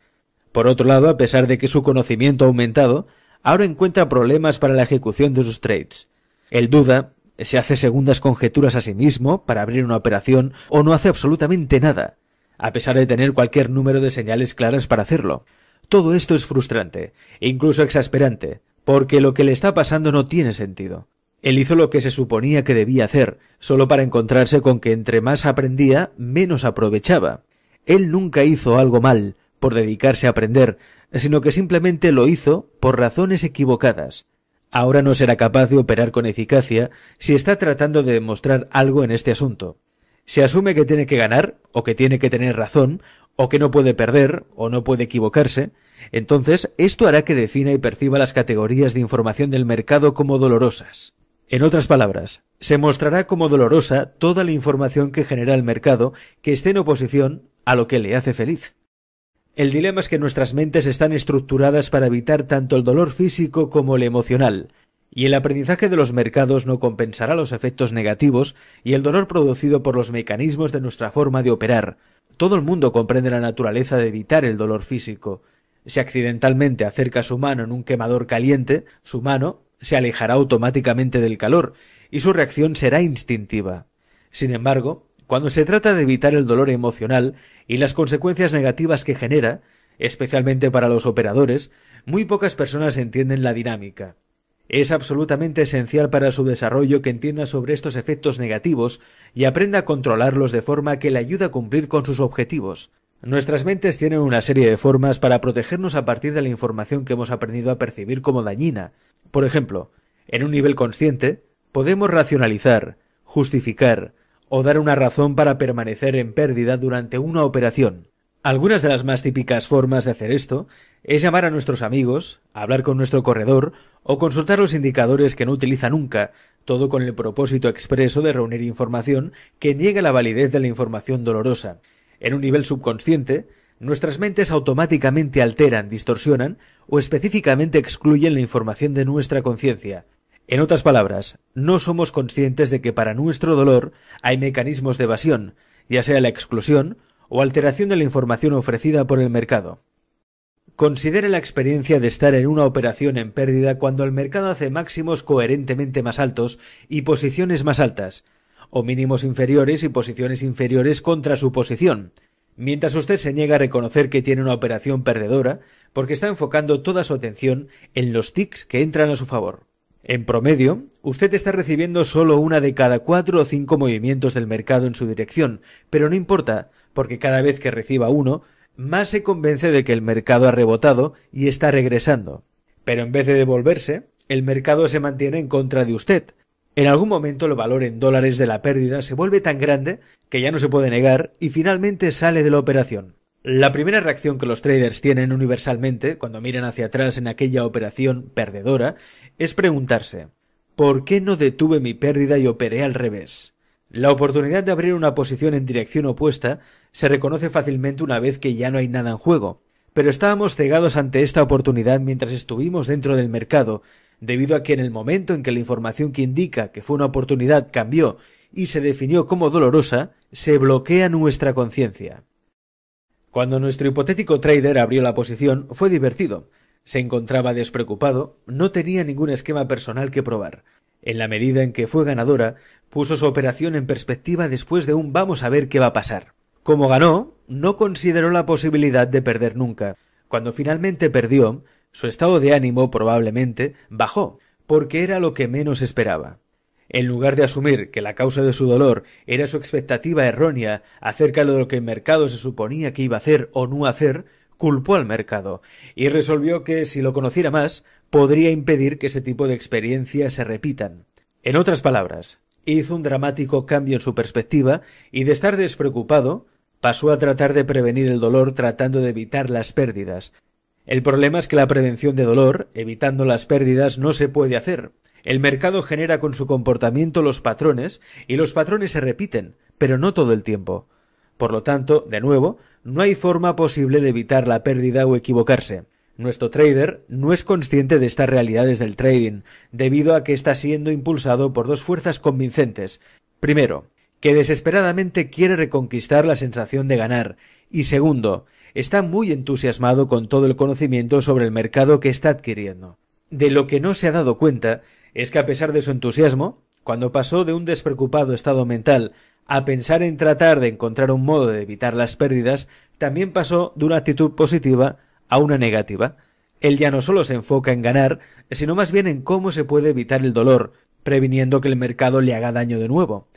Por otro lado, a pesar de que su conocimiento ha aumentado, ahora encuentra problemas para la ejecución de sus trades. El duda, se hace segundas conjeturas a sí mismo para abrir una operación o no hace absolutamente nada, a pesar de tener cualquier número de señales claras para hacerlo. Todo esto es frustrante, e incluso exasperante, porque lo que le está pasando no tiene sentido. Él hizo lo que se suponía que debía hacer, solo para encontrarse con que entre más aprendía, menos aprovechaba. Él nunca hizo algo mal, por dedicarse a aprender, sino que simplemente lo hizo por razones equivocadas. Ahora no será capaz de operar con eficacia si está tratando de demostrar algo en este asunto. Se asume que tiene que ganar, o que tiene que tener razón, o que no puede perder, o no puede equivocarse, entonces esto hará que defina y perciba las categorías de información del mercado como dolorosas. En otras palabras, se mostrará como dolorosa toda la información que genera el mercado que esté en oposición a lo que le hace feliz. El dilema es que nuestras mentes están estructuradas para evitar tanto el dolor físico como el emocional, y el aprendizaje de los mercados no compensará los efectos negativos y el dolor producido por los mecanismos de nuestra forma de operar. Todo el mundo comprende la naturaleza de evitar el dolor físico. Si accidentalmente acerca su mano en un quemador caliente, su mano se alejará automáticamente del calor y su reacción será instintiva. Sin embargo, cuando se trata de evitar el dolor emocional, y las consecuencias negativas que genera, especialmente para los operadores, muy pocas personas entienden la dinámica. Es absolutamente esencial para su desarrollo que entienda sobre estos efectos negativos y aprenda a controlarlos de forma que le ayude a cumplir con sus objetivos. Nuestras mentes tienen una serie de formas para protegernos a partir de la información que hemos aprendido a percibir como dañina. Por ejemplo, en un nivel consciente, podemos racionalizar, justificar, o dar una razón para permanecer en pérdida durante una operación. Algunas de las más típicas formas de hacer esto es llamar a nuestros amigos, hablar con nuestro corredor o consultar los indicadores que no utiliza nunca, todo con el propósito expreso de reunir información que niegue la validez de la información dolorosa. En un nivel subconsciente, nuestras mentes automáticamente alteran, distorsionan o específicamente excluyen la información de nuestra conciencia. En otras palabras, no somos conscientes de que para nuestro dolor hay mecanismos de evasión, ya sea la exclusión o alteración de la información ofrecida por el mercado. Considere la experiencia de estar en una operación en pérdida cuando el mercado hace máximos coherentemente más altos y posiciones más altas, o mínimos inferiores y posiciones inferiores contra su posición, mientras usted se niega a reconocer que tiene una operación perdedora porque está enfocando toda su atención en los tics que entran a su favor. En promedio, usted está recibiendo solo una de cada cuatro o cinco movimientos del mercado en su dirección, pero no importa, porque cada vez que reciba uno, más se convence de que el mercado ha rebotado y está regresando. Pero en vez de devolverse, el mercado se mantiene en contra de usted. En algún momento el valor en dólares de la pérdida se vuelve tan grande que ya no se puede negar y finalmente sale de la operación. La primera reacción que los traders tienen universalmente cuando miran hacia atrás en aquella operación perdedora es preguntarse ¿Por qué no detuve mi pérdida y operé al revés? La oportunidad de abrir una posición en dirección opuesta se reconoce fácilmente una vez que ya no hay nada en juego, pero estábamos cegados ante esta oportunidad mientras estuvimos dentro del mercado, debido a que en el momento en que la información que indica que fue una oportunidad cambió y se definió como dolorosa, se bloquea nuestra conciencia. Cuando nuestro hipotético trader abrió la posición, fue divertido. Se encontraba despreocupado, no tenía ningún esquema personal que probar. En la medida en que fue ganadora, puso su operación en perspectiva después de un vamos a ver qué va a pasar. Como ganó, no consideró la posibilidad de perder nunca. Cuando finalmente perdió, su estado de ánimo probablemente bajó, porque era lo que menos esperaba. En lugar de asumir que la causa de su dolor era su expectativa errónea acerca de lo que el mercado se suponía que iba a hacer o no hacer, culpó al mercado y resolvió que si lo conociera más podría impedir que ese tipo de experiencias se repitan. En otras palabras, hizo un dramático cambio en su perspectiva y de estar despreocupado pasó a tratar de prevenir el dolor tratando de evitar las pérdidas, el problema es que la prevención de dolor, evitando las pérdidas, no se puede hacer. El mercado genera con su comportamiento los patrones y los patrones se repiten, pero no todo el tiempo. Por lo tanto, de nuevo, no hay forma posible de evitar la pérdida o equivocarse. Nuestro trader no es consciente de estas realidades del trading, debido a que está siendo impulsado por dos fuerzas convincentes. Primero, que desesperadamente quiere reconquistar la sensación de ganar, y segundo, está muy entusiasmado con todo el conocimiento sobre el mercado que está adquiriendo. De lo que no se ha dado cuenta es que a pesar de su entusiasmo, cuando pasó de un despreocupado estado mental a pensar en tratar de encontrar un modo de evitar las pérdidas, también pasó de una actitud positiva a una negativa. Él ya no solo se enfoca en ganar, sino más bien en cómo se puede evitar el dolor, previniendo que el mercado le haga daño de nuevo.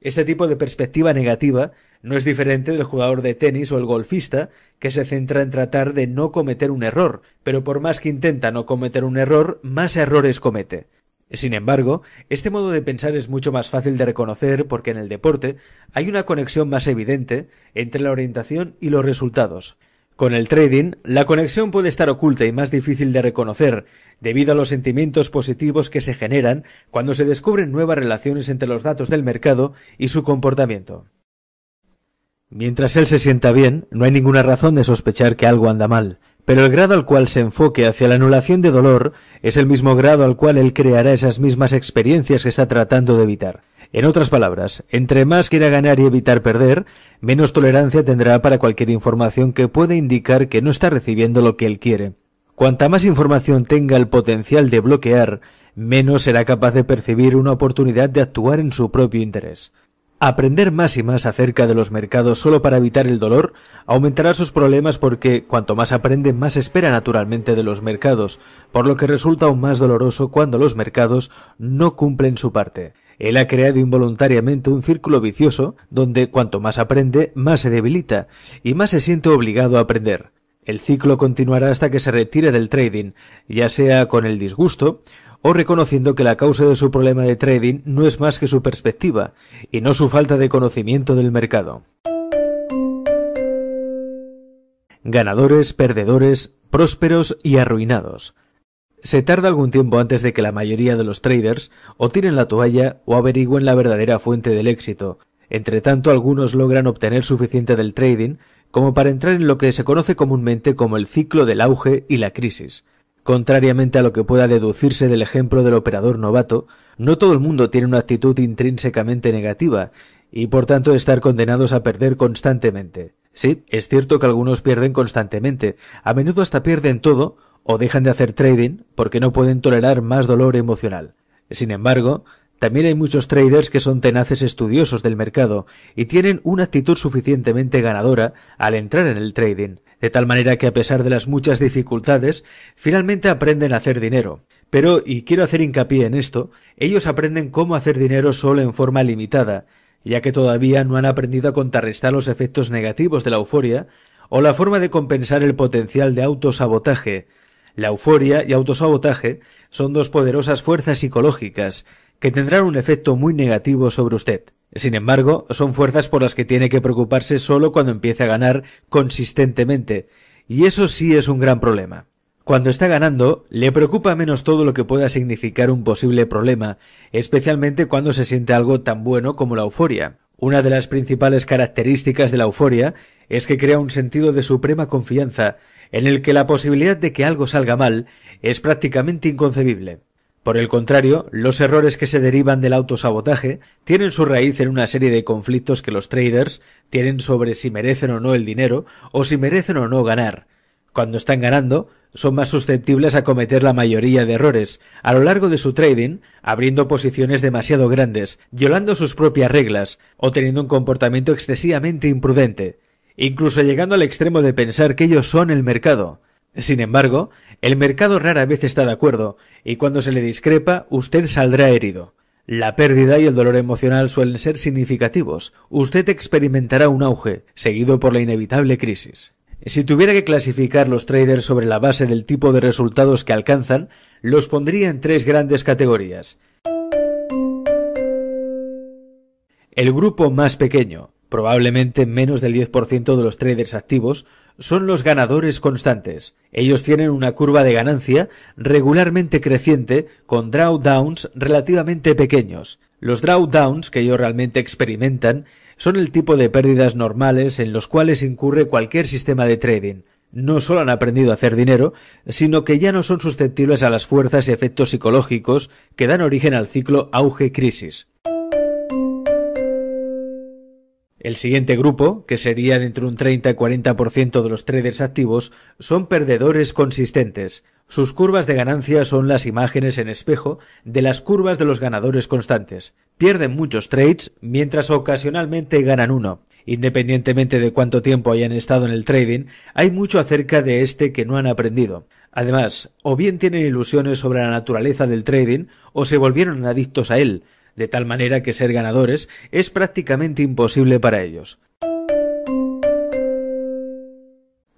Este tipo de perspectiva negativa no es diferente del jugador de tenis o el golfista, que se centra en tratar de no cometer un error, pero por más que intenta no cometer un error, más errores comete. Sin embargo, este modo de pensar es mucho más fácil de reconocer porque en el deporte hay una conexión más evidente entre la orientación y los resultados. Con el trading, la conexión puede estar oculta y más difícil de reconocer, debido a los sentimientos positivos que se generan cuando se descubren nuevas relaciones entre los datos del mercado y su comportamiento. Mientras él se sienta bien, no hay ninguna razón de sospechar que algo anda mal, pero el grado al cual se enfoque hacia la anulación de dolor es el mismo grado al cual él creará esas mismas experiencias que está tratando de evitar. En otras palabras, entre más quiera ganar y evitar perder, menos tolerancia tendrá para cualquier información que pueda indicar que no está recibiendo lo que él quiere. Cuanta más información tenga el potencial de bloquear, menos será capaz de percibir una oportunidad de actuar en su propio interés. Aprender más y más acerca de los mercados solo para evitar el dolor aumentará sus problemas porque cuanto más aprende más espera naturalmente de los mercados, por lo que resulta aún más doloroso cuando los mercados no cumplen su parte. Él ha creado involuntariamente un círculo vicioso donde cuanto más aprende más se debilita y más se siente obligado a aprender. El ciclo continuará hasta que se retire del trading, ya sea con el disgusto, o reconociendo que la causa de su problema de trading no es más que su perspectiva y no su falta de conocimiento del mercado. Ganadores, perdedores, prósperos y arruinados. Se tarda algún tiempo antes de que la mayoría de los traders o tiren la toalla o averigüen la verdadera fuente del éxito. Entre tanto, algunos logran obtener suficiente del trading como para entrar en lo que se conoce comúnmente como el ciclo del auge y la crisis. Contrariamente a lo que pueda deducirse del ejemplo del operador novato, no todo el mundo tiene una actitud intrínsecamente negativa y por tanto estar condenados a perder constantemente. Sí, es cierto que algunos pierden constantemente, a menudo hasta pierden todo o dejan de hacer trading porque no pueden tolerar más dolor emocional. Sin embargo, también hay muchos traders que son tenaces estudiosos del mercado y tienen una actitud suficientemente ganadora al entrar en el trading, de tal manera que a pesar de las muchas dificultades, finalmente aprenden a hacer dinero. Pero, y quiero hacer hincapié en esto, ellos aprenden cómo hacer dinero solo en forma limitada, ya que todavía no han aprendido a contrarrestar los efectos negativos de la euforia, o la forma de compensar el potencial de autosabotaje. La euforia y autosabotaje son dos poderosas fuerzas psicológicas que tendrán un efecto muy negativo sobre usted. Sin embargo, son fuerzas por las que tiene que preocuparse solo cuando empieza a ganar consistentemente, y eso sí es un gran problema. Cuando está ganando, le preocupa menos todo lo que pueda significar un posible problema, especialmente cuando se siente algo tan bueno como la euforia. Una de las principales características de la euforia es que crea un sentido de suprema confianza, en el que la posibilidad de que algo salga mal es prácticamente inconcebible. Por el contrario, los errores que se derivan del autosabotaje tienen su raíz en una serie de conflictos que los traders tienen sobre si merecen o no el dinero o si merecen o no ganar. Cuando están ganando, son más susceptibles a cometer la mayoría de errores a lo largo de su trading, abriendo posiciones demasiado grandes, violando sus propias reglas o teniendo un comportamiento excesivamente imprudente, incluso llegando al extremo de pensar que ellos son el mercado. Sin embargo, el mercado rara vez está de acuerdo, y cuando se le discrepa, usted saldrá herido. La pérdida y el dolor emocional suelen ser significativos. Usted experimentará un auge, seguido por la inevitable crisis. Si tuviera que clasificar los traders sobre la base del tipo de resultados que alcanzan, los pondría en tres grandes categorías. El grupo más pequeño, Probablemente menos del 10% de los traders activos son los ganadores constantes. Ellos tienen una curva de ganancia regularmente creciente con drawdowns relativamente pequeños. Los drawdowns que ellos realmente experimentan son el tipo de pérdidas normales en los cuales incurre cualquier sistema de trading. No solo han aprendido a hacer dinero, sino que ya no son susceptibles a las fuerzas y efectos psicológicos que dan origen al ciclo auge-crisis. El siguiente grupo, que serían entre un 30 y 40% de los traders activos, son perdedores consistentes. Sus curvas de ganancia son las imágenes en espejo de las curvas de los ganadores constantes. Pierden muchos trades, mientras ocasionalmente ganan uno. Independientemente de cuánto tiempo hayan estado en el trading, hay mucho acerca de este que no han aprendido. Además, o bien tienen ilusiones sobre la naturaleza del trading, o se volvieron adictos a él, de tal manera que ser ganadores es prácticamente imposible para ellos.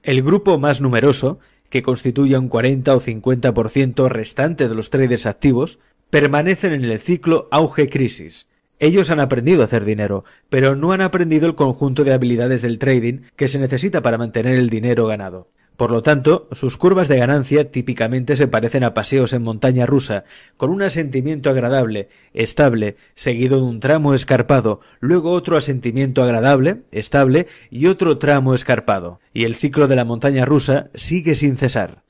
El grupo más numeroso, que constituye un 40 o 50% restante de los traders activos, permanecen en el ciclo auge-crisis. Ellos han aprendido a hacer dinero, pero no han aprendido el conjunto de habilidades del trading que se necesita para mantener el dinero ganado. Por lo tanto, sus curvas de ganancia típicamente se parecen a paseos en montaña rusa, con un asentimiento agradable, estable, seguido de un tramo escarpado, luego otro asentimiento agradable, estable y otro tramo escarpado, y el ciclo de la montaña rusa sigue sin cesar.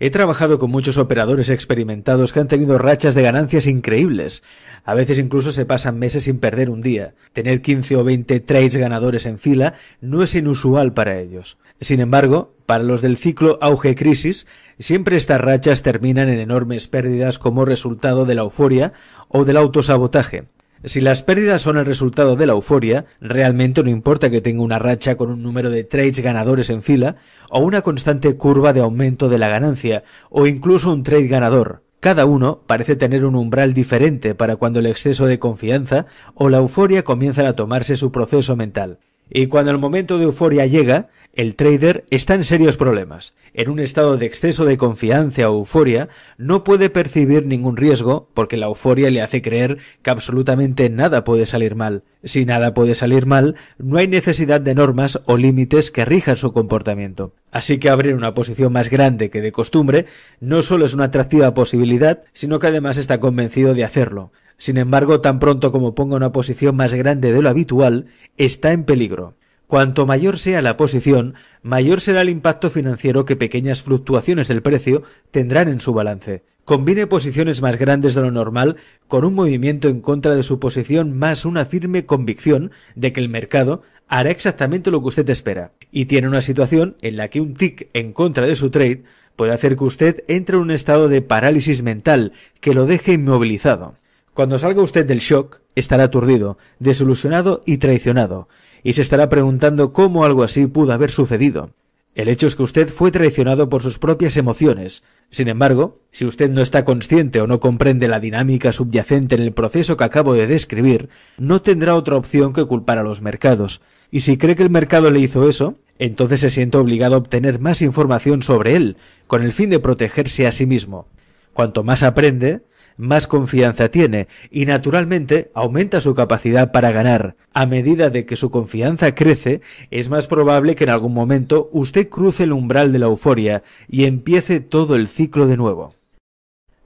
He trabajado con muchos operadores experimentados que han tenido rachas de ganancias increíbles. A veces incluso se pasan meses sin perder un día. Tener 15 o 20 trades ganadores en fila no es inusual para ellos. Sin embargo, para los del ciclo auge-crisis, siempre estas rachas terminan en enormes pérdidas como resultado de la euforia o del autosabotaje. Si las pérdidas son el resultado de la euforia, realmente no importa que tenga una racha con un número de trades ganadores en fila, o una constante curva de aumento de la ganancia, o incluso un trade ganador. Cada uno parece tener un umbral diferente para cuando el exceso de confianza o la euforia comienzan a tomarse su proceso mental. Y cuando el momento de euforia llega, el trader está en serios problemas. En un estado de exceso de confianza o euforia, no puede percibir ningún riesgo porque la euforia le hace creer que absolutamente nada puede salir mal. Si nada puede salir mal, no hay necesidad de normas o límites que rijan su comportamiento. Así que abrir una posición más grande que de costumbre no solo es una atractiva posibilidad, sino que además está convencido de hacerlo. Sin embargo, tan pronto como ponga una posición más grande de lo habitual, está en peligro. Cuanto mayor sea la posición, mayor será el impacto financiero que pequeñas fluctuaciones del precio tendrán en su balance. Combine posiciones más grandes de lo normal con un movimiento en contra de su posición más una firme convicción de que el mercado hará exactamente lo que usted espera. Y tiene una situación en la que un tick en contra de su trade puede hacer que usted entre en un estado de parálisis mental que lo deje inmovilizado. Cuando salga usted del shock, estará aturdido, desilusionado y traicionado, y se estará preguntando cómo algo así pudo haber sucedido. El hecho es que usted fue traicionado por sus propias emociones. Sin embargo, si usted no está consciente o no comprende la dinámica subyacente en el proceso que acabo de describir, no tendrá otra opción que culpar a los mercados. Y si cree que el mercado le hizo eso, entonces se siente obligado a obtener más información sobre él, con el fin de protegerse a sí mismo. Cuanto más aprende, más confianza tiene y naturalmente aumenta su capacidad para ganar. A medida de que su confianza crece, es más probable que en algún momento usted cruce el umbral de la euforia y empiece todo el ciclo de nuevo.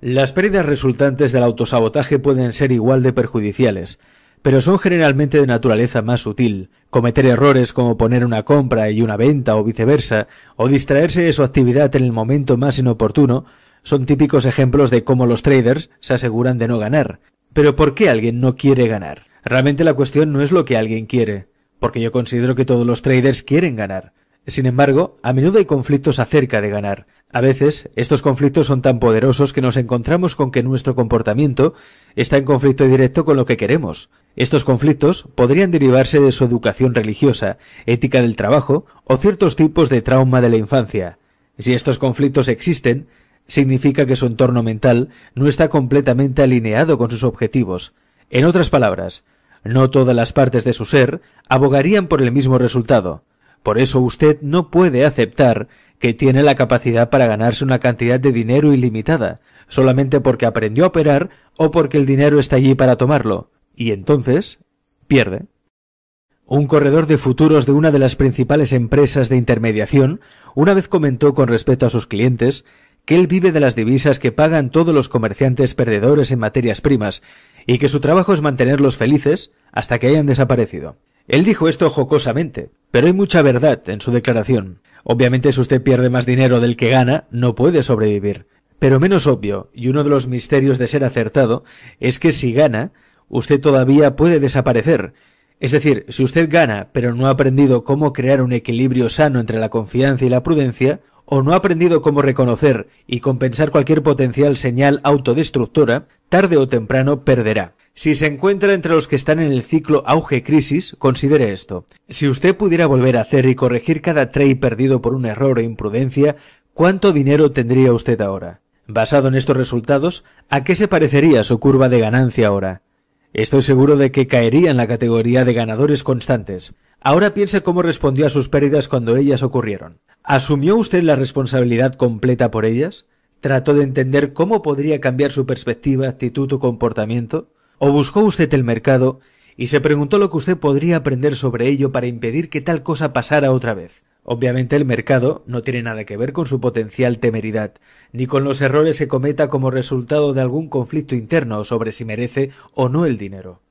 Las pérdidas resultantes del autosabotaje pueden ser igual de perjudiciales, pero son generalmente de naturaleza más sutil. Cometer errores como poner una compra y una venta o viceversa, o distraerse de su actividad en el momento más inoportuno, son típicos ejemplos de cómo los traders se aseguran de no ganar. Pero ¿por qué alguien no quiere ganar? Realmente la cuestión no es lo que alguien quiere, porque yo considero que todos los traders quieren ganar. Sin embargo, a menudo hay conflictos acerca de ganar. A veces, estos conflictos son tan poderosos que nos encontramos con que nuestro comportamiento está en conflicto directo con lo que queremos. Estos conflictos podrían derivarse de su educación religiosa, ética del trabajo o ciertos tipos de trauma de la infancia. Si estos conflictos existen, significa que su entorno mental no está completamente alineado con sus objetivos. En otras palabras, no todas las partes de su ser abogarían por el mismo resultado. Por eso usted no puede aceptar que tiene la capacidad para ganarse una cantidad de dinero ilimitada, solamente porque aprendió a operar o porque el dinero está allí para tomarlo, y entonces pierde. Un corredor de futuros de una de las principales empresas de intermediación una vez comentó con respecto a sus clientes que él vive de las divisas que pagan todos los comerciantes perdedores en materias primas, y que su trabajo es mantenerlos felices hasta que hayan desaparecido. Él dijo esto jocosamente, pero hay mucha verdad en su declaración. Obviamente si usted pierde más dinero del que gana, no puede sobrevivir. Pero menos obvio, y uno de los misterios de ser acertado, es que si gana, usted todavía puede desaparecer, es decir, si usted gana pero no ha aprendido cómo crear un equilibrio sano entre la confianza y la prudencia, o no ha aprendido cómo reconocer y compensar cualquier potencial señal autodestructora, tarde o temprano perderá. Si se encuentra entre los que están en el ciclo auge-crisis, considere esto. Si usted pudiera volver a hacer y corregir cada trade perdido por un error o imprudencia, ¿cuánto dinero tendría usted ahora? Basado en estos resultados, ¿a qué se parecería su curva de ganancia ahora? Estoy seguro de que caería en la categoría de ganadores constantes. Ahora piense cómo respondió a sus pérdidas cuando ellas ocurrieron. ¿Asumió usted la responsabilidad completa por ellas? ¿Trató de entender cómo podría cambiar su perspectiva, actitud o comportamiento? ¿O buscó usted el mercado y se preguntó lo que usted podría aprender sobre ello para impedir que tal cosa pasara otra vez? Obviamente el mercado no tiene nada que ver con su potencial temeridad, ni con los errores que cometa como resultado de algún conflicto interno sobre si merece o no el dinero.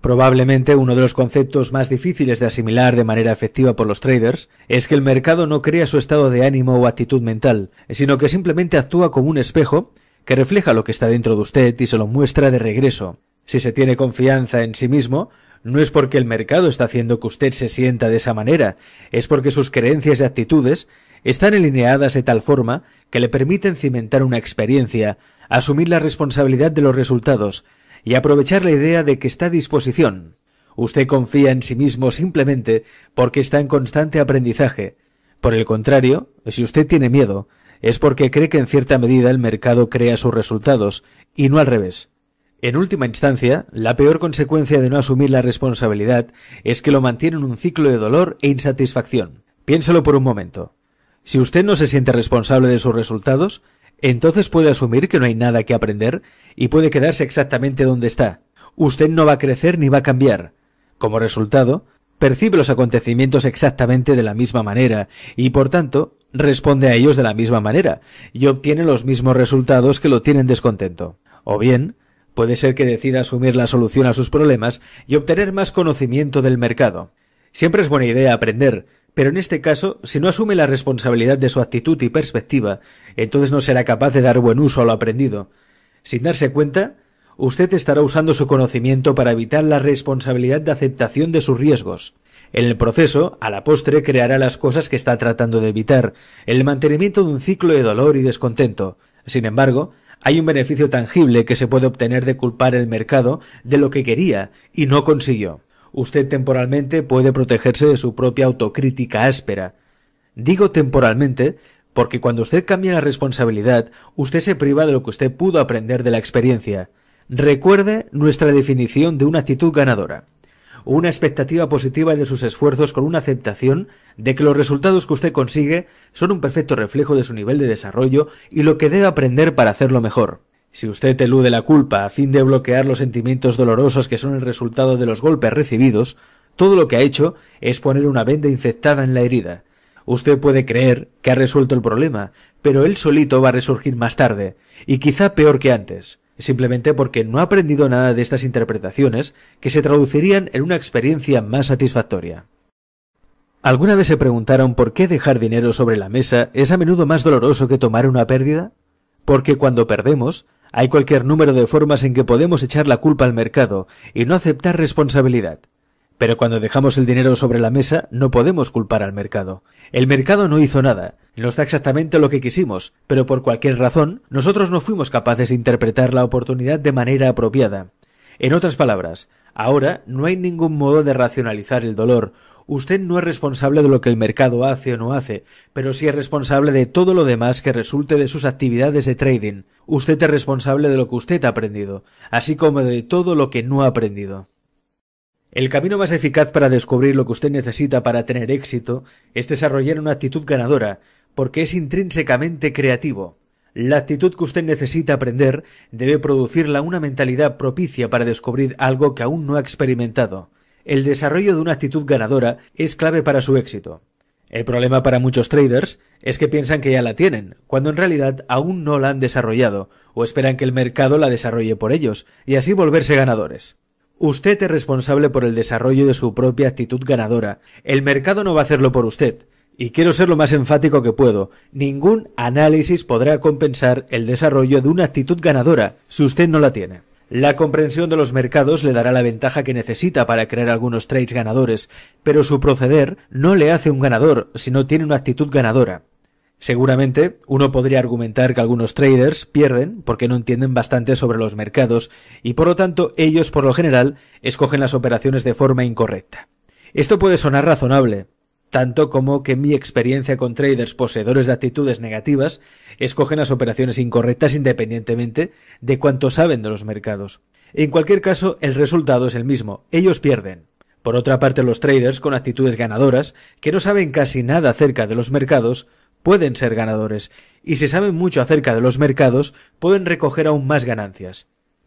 Probablemente uno de los conceptos más difíciles de asimilar de manera efectiva por los traders es que el mercado no crea su estado de ánimo o actitud mental, sino que simplemente actúa como un espejo que refleja lo que está dentro de usted y se lo muestra de regreso. Si se tiene confianza en sí mismo, no es porque el mercado está haciendo que usted se sienta de esa manera, es porque sus creencias y actitudes están alineadas de tal forma que le permiten cimentar una experiencia, asumir la responsabilidad de los resultados y aprovechar la idea de que está a disposición. Usted confía en sí mismo simplemente porque está en constante aprendizaje. Por el contrario, si usted tiene miedo, es porque cree que en cierta medida el mercado crea sus resultados, y no al revés. En última instancia, la peor consecuencia de no asumir la responsabilidad es que lo mantiene en un ciclo de dolor e insatisfacción. Piénselo por un momento. Si usted no se siente responsable de sus resultados, entonces puede asumir que no hay nada que aprender y puede quedarse exactamente donde está. Usted no va a crecer ni va a cambiar. Como resultado, percibe los acontecimientos exactamente de la misma manera y por tanto responde a ellos de la misma manera y obtiene los mismos resultados que lo tienen descontento. O bien, Puede ser que decida asumir la solución a sus problemas y obtener más conocimiento del mercado. Siempre es buena idea aprender, pero en este caso, si no asume la responsabilidad de su actitud y perspectiva, entonces no será capaz de dar buen uso a lo aprendido. Sin darse cuenta, usted estará usando su conocimiento para evitar la responsabilidad de aceptación de sus riesgos. En el proceso, a la postre, creará las cosas que está tratando de evitar, el mantenimiento de un ciclo de dolor y descontento. Sin embargo, hay un beneficio tangible que se puede obtener de culpar el mercado de lo que quería y no consiguió. Usted temporalmente puede protegerse de su propia autocrítica áspera. Digo temporalmente porque cuando usted cambia la responsabilidad, usted se priva de lo que usted pudo aprender de la experiencia. Recuerde nuestra definición de una actitud ganadora una expectativa positiva de sus esfuerzos con una aceptación de que los resultados que usted consigue son un perfecto reflejo de su nivel de desarrollo y lo que debe aprender para hacerlo mejor. Si usted elude la culpa a fin de bloquear los sentimientos dolorosos que son el resultado de los golpes recibidos, todo lo que ha hecho es poner una venda infectada en la herida. Usted puede creer que ha resuelto el problema, pero él solito va a resurgir más tarde, y quizá peor que antes simplemente porque no ha aprendido nada de estas interpretaciones que se traducirían en una experiencia más satisfactoria. ¿Alguna vez se preguntaron por qué dejar dinero sobre la mesa es a menudo más doloroso que tomar una pérdida? Porque cuando perdemos, hay cualquier número de formas en que podemos echar la culpa al mercado y no aceptar responsabilidad. Pero cuando dejamos el dinero sobre la mesa, no podemos culpar al mercado. El mercado no hizo nada, nos da exactamente lo que quisimos, pero por cualquier razón, nosotros no fuimos capaces de interpretar la oportunidad de manera apropiada. En otras palabras, ahora no hay ningún modo de racionalizar el dolor. Usted no es responsable de lo que el mercado hace o no hace, pero sí es responsable de todo lo demás que resulte de sus actividades de trading. Usted es responsable de lo que usted ha aprendido, así como de todo lo que no ha aprendido. El camino más eficaz para descubrir lo que usted necesita para tener éxito es desarrollar una actitud ganadora, porque es intrínsecamente creativo. La actitud que usted necesita aprender debe producirla una mentalidad propicia para descubrir algo que aún no ha experimentado. El desarrollo de una actitud ganadora es clave para su éxito. El problema para muchos traders es que piensan que ya la tienen, cuando en realidad aún no la han desarrollado, o esperan que el mercado la desarrolle por ellos, y así volverse ganadores. Usted es responsable por el desarrollo de su propia actitud ganadora. El mercado no va a hacerlo por usted. Y quiero ser lo más enfático que puedo. Ningún análisis podrá compensar el desarrollo de una actitud ganadora si usted no la tiene. La comprensión de los mercados le dará la ventaja que necesita para crear algunos trades ganadores, pero su proceder no le hace un ganador si no tiene una actitud ganadora. Seguramente uno podría argumentar que algunos traders pierden porque no entienden bastante sobre los mercados y por lo tanto ellos por lo general escogen las operaciones de forma incorrecta. Esto puede sonar razonable, tanto como que mi experiencia con traders poseedores de actitudes negativas escogen las operaciones incorrectas independientemente de cuánto saben de los mercados. En cualquier caso, el resultado es el mismo, ellos pierden. Por otra parte, los traders con actitudes ganadoras, que no saben casi nada acerca de los mercados, pueden ser ganadores, y si saben mucho acerca de los mercados, pueden recoger aún más ganancias.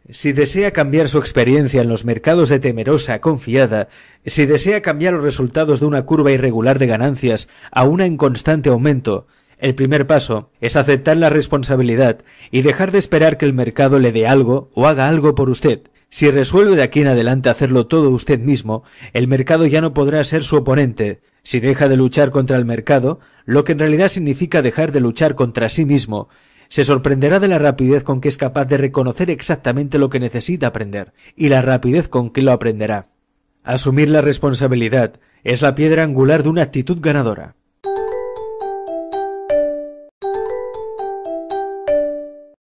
Si desea cambiar su experiencia en los mercados de temerosa confiada, si desea cambiar los resultados de una curva irregular de ganancias a una en constante aumento, el primer paso es aceptar la responsabilidad y dejar de esperar que el mercado le dé algo o haga algo por usted. Si resuelve de aquí en adelante hacerlo todo usted mismo, el mercado ya no podrá ser su oponente. Si deja de luchar contra el mercado, lo que en realidad significa dejar de luchar contra sí mismo, se sorprenderá de la rapidez con que es capaz de reconocer exactamente lo que necesita aprender, y la rapidez con que lo aprenderá. Asumir la responsabilidad es la piedra angular de una actitud ganadora.